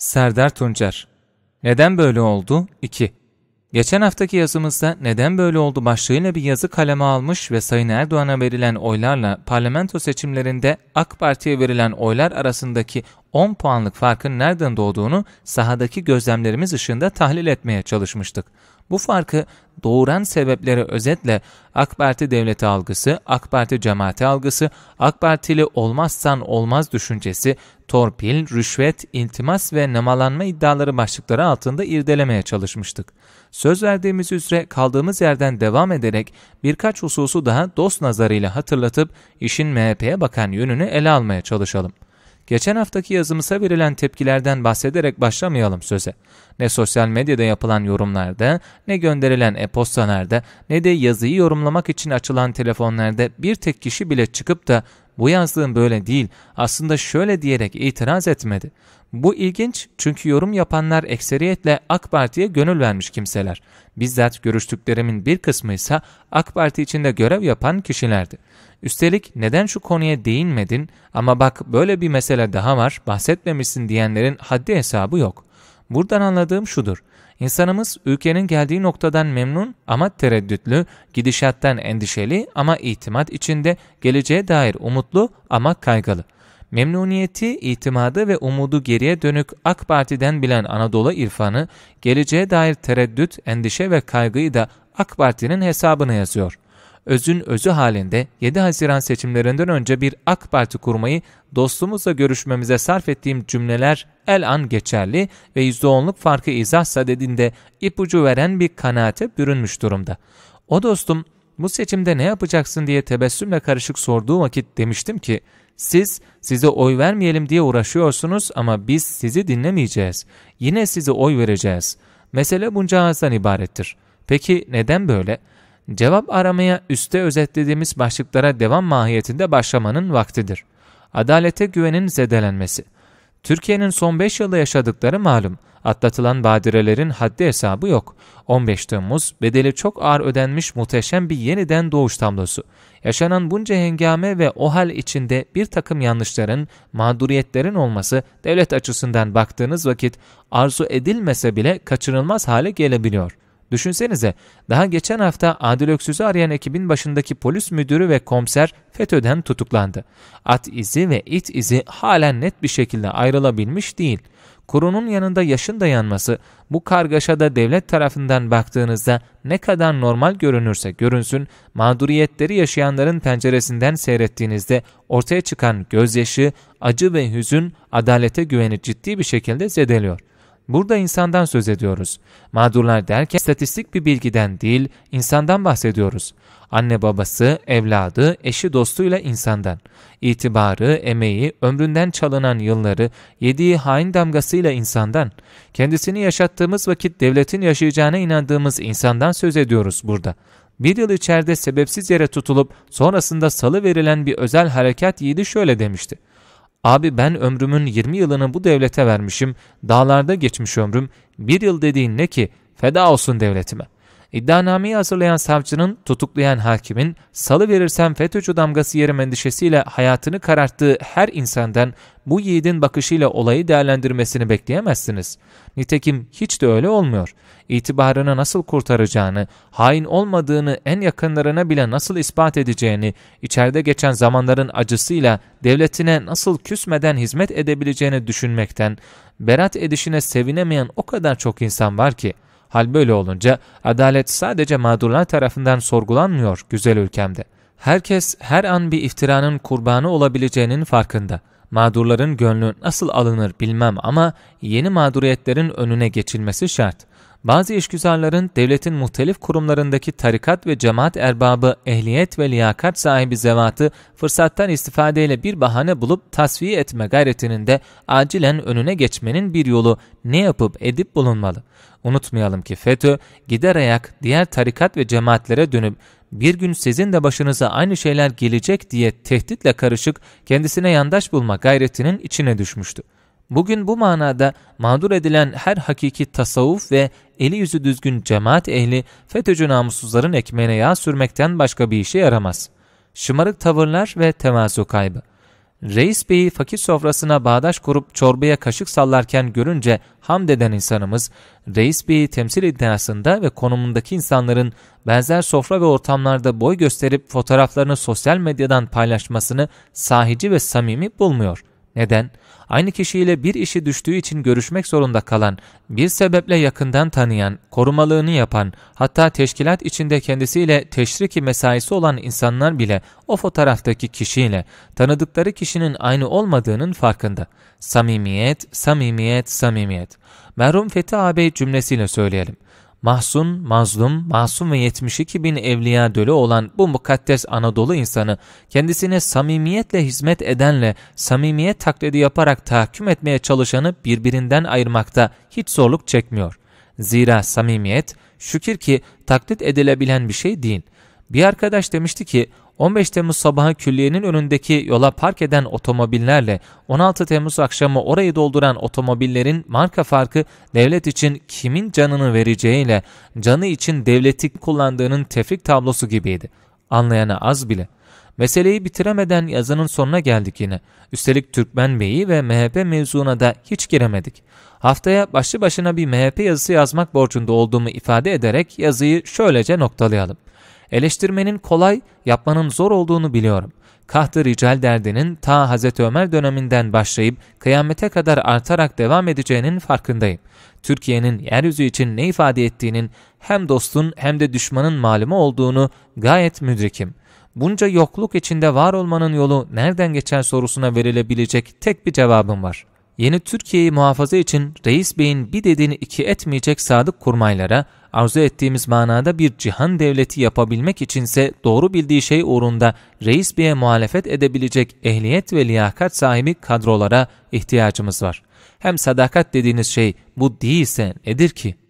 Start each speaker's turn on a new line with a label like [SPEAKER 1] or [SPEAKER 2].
[SPEAKER 1] Serdar Tuncer Neden böyle oldu? 2. Geçen haftaki yazımızda neden böyle oldu başlığıyla bir yazı kaleme almış ve Sayın Erdoğan'a verilen oylarla parlamento seçimlerinde AK Parti'ye verilen oylar arasındaki 10 puanlık farkın nereden doğduğunu sahadaki gözlemlerimiz ışığında tahlil etmeye çalışmıştık. Bu farkı doğuran sebepleri özetle AK Parti devleti algısı, AK Parti cemaati algısı, AK Partili olmazsan olmaz düşüncesi, torpil, rüşvet, iltimas ve nemalanma iddiaları başlıkları altında irdelemeye çalışmıştık. Söz verdiğimiz üzere kaldığımız yerden devam ederek birkaç hususu daha dost nazarıyla hatırlatıp işin MHP'ye bakan yönünü ele almaya çalışalım.'' Geçen haftaki yazımıza verilen tepkilerden bahsederek başlamayalım söze. Ne sosyal medyada yapılan yorumlarda, ne gönderilen e-postalarda, ne de yazıyı yorumlamak için açılan telefonlarda bir tek kişi bile çıkıp da bu yazdığım böyle değil, aslında şöyle diyerek itiraz etmedi. Bu ilginç çünkü yorum yapanlar ekseriyetle AK Parti'ye gönül vermiş kimseler. Bizzat görüştüklerimin bir kısmı ise AK Parti içinde görev yapan kişilerdi. Üstelik neden şu konuya değinmedin ama bak böyle bir mesele daha var bahsetmemişsin diyenlerin haddi hesabı yok. Buradan anladığım şudur. İnsanımız ülkenin geldiği noktadan memnun ama tereddütlü, gidişattan endişeli ama itimat içinde, geleceğe dair umutlu ama kaygılı.'' Memnuniyeti, itimadı ve umudu geriye dönük AK Parti'den bilen Anadolu İrfanı, geleceğe dair tereddüt, endişe ve kaygıyı da AK Parti'nin hesabına yazıyor. Özün özü halinde 7 Haziran seçimlerinden önce bir AK Parti kurmayı dostumuzla görüşmemize sarf ettiğim cümleler el an geçerli ve %10'luk farkı izahsa dediğinde ipucu veren bir kanaate bürünmüş durumda. O dostum bu seçimde ne yapacaksın diye tebessümle karışık sorduğu vakit demiştim ki siz size oy vermeyelim diye uğraşıyorsunuz ama biz sizi dinlemeyeceğiz. Yine size oy vereceğiz. Mesele bunca buncağızdan ibarettir. Peki neden böyle? Cevap aramaya üste özetlediğimiz başlıklara devam mahiyetinde başlamanın vaktidir. Adalete güvenin zedelenmesi. Türkiye'nin son 5 yılda yaşadıkları malum. Atlatılan badirelerin haddi hesabı yok. 15 Temmuz, bedeli çok ağır ödenmiş muhteşem bir yeniden doğuş tablosu. Yaşanan bunca hengame ve o hal içinde bir takım yanlışların, mağduriyetlerin olması devlet açısından baktığınız vakit arzu edilmese bile kaçınılmaz hale gelebiliyor.'' Düşünsenize, daha geçen hafta Adil Öksüz'ü arayan ekibin başındaki polis müdürü ve komiser FETÖ'den tutuklandı. At izi ve it izi halen net bir şekilde ayrılabilmiş değil. Kurunun yanında yaşın dayanması, bu kargaşada devlet tarafından baktığınızda ne kadar normal görünürse görünsün, mağduriyetleri yaşayanların penceresinden seyrettiğinizde ortaya çıkan gözyaşı, acı ve hüzün adalete güveni ciddi bir şekilde zedeliyor. Burada insandan söz ediyoruz. Mağdurlar derken istatistik bir bilgiden değil, insandan bahsediyoruz. Anne babası, evladı, eşi dostuyla insandan. İtibarı, emeği, ömründen çalınan yılları, yediği hain damgasıyla insandan. Kendisini yaşattığımız vakit devletin yaşayacağına inandığımız insandan söz ediyoruz burada bir yıl içeride sebepsiz yere tutulup sonrasında salı verilen bir özel harekat yiğidi şöyle demişti. Abi ben ömrümün 20 yılını bu devlete vermişim, dağlarda geçmiş ömrüm, bir yıl dediğin ne ki feda olsun devletime. İddianameyi hazırlayan savcının, tutuklayan hakimin, salı verirsem FETÖ'cü damgası yerim endişesiyle hayatını kararttığı her insandan bu yiğidin bakışıyla olayı değerlendirmesini bekleyemezsiniz. Nitekim hiç de öyle olmuyor.'' itibarını nasıl kurtaracağını, hain olmadığını en yakınlarına bile nasıl ispat edeceğini, içeride geçen zamanların acısıyla devletine nasıl küsmeden hizmet edebileceğini düşünmekten, berat edişine sevinemeyen o kadar çok insan var ki. Hal böyle olunca adalet sadece mağdurlar tarafından sorgulanmıyor güzel ülkemde. Herkes her an bir iftiranın kurbanı olabileceğinin farkında. Mağdurların gönlü nasıl alınır bilmem ama yeni mağduriyetlerin önüne geçilmesi şart. Bazı işgüzarların devletin muhtelif kurumlarındaki tarikat ve cemaat erbabı ehliyet ve liyakat sahibi zevatı fırsattan istifadeyle bir bahane bulup tasfiye etme gayretinin de acilen önüne geçmenin bir yolu ne yapıp edip bulunmalı. Unutmayalım ki FETÖ gider ayak diğer tarikat ve cemaatlere dönüp bir gün sizin de başınıza aynı şeyler gelecek diye tehditle karışık kendisine yandaş bulma gayretinin içine düşmüştü. Bugün bu manada mağdur edilen her hakiki tasavvuf ve eli yüzü düzgün cemaat ehli FETÖ'cü namussuzların ekmeğine yağ sürmekten başka bir işe yaramaz. Şımarık tavırlar ve temasu kaybı. Reis Bey'i fakir sofrasına bağdaş kurup çorbaya kaşık sallarken görünce ham deden insanımız, Reis Bey'i temsil iddiasında ve konumundaki insanların benzer sofra ve ortamlarda boy gösterip fotoğraflarını sosyal medyadan paylaşmasını sahici ve samimi bulmuyor. Neden? Aynı kişiyle bir işi düştüğü için görüşmek zorunda kalan, bir sebeple yakından tanıyan, korumalığını yapan, hatta teşkilat içinde kendisiyle teşriki mesaisi olan insanlar bile o fotoğraftaki kişiyle tanıdıkları kişinin aynı olmadığının farkında. Samimiyet, samimiyet, samimiyet. Merhum Fethi ağabey cümlesiyle söyleyelim. Mahsun, mazlum, masum ve 72 bin evliya dölü olan bu mukaddes Anadolu insanı kendisine samimiyetle hizmet edenle samimiyet taklidi yaparak tahkim etmeye çalışanı birbirinden ayırmakta hiç zorluk çekmiyor. Zira samimiyet şükür ki taklit edilebilen bir şey değil. Bir arkadaş demişti ki 15 Temmuz sabahı külliyenin önündeki yola park eden otomobillerle 16 Temmuz akşamı orayı dolduran otomobillerin marka farkı devlet için kimin canını vereceğiyle canı için devleti kullandığının tefrik tablosu gibiydi. Anlayana az bile. Meseleyi bitiremeden yazının sonuna geldik yine. Üstelik Türkmen Bey'i ve MHP mevzuna da hiç giremedik. Haftaya başlı başına bir MHP yazısı yazmak borcunda olduğumu ifade ederek yazıyı şöylece noktalayalım. Eleştirmenin kolay, yapmanın zor olduğunu biliyorum. Kahtı rical derdinin ta Hz. Ömer döneminden başlayıp kıyamete kadar artarak devam edeceğinin farkındayım. Türkiye'nin yeryüzü için ne ifade ettiğinin hem dostun hem de düşmanın malumu olduğunu gayet müdrikim. Bunca yokluk içinde var olmanın yolu nereden geçen sorusuna verilebilecek tek bir cevabım var yeni Türkiye'yi muhafaza için Reis Bey'in bir dediğini iki etmeyecek sadık kurmaylara, arzu ettiğimiz manada bir cihan devleti yapabilmek içinse doğru bildiği şey uğrunda Reis Bey'e muhalefet edebilecek ehliyet ve liyakat sahibi kadrolara ihtiyacımız var. Hem sadakat dediğiniz şey bu değilse nedir ki?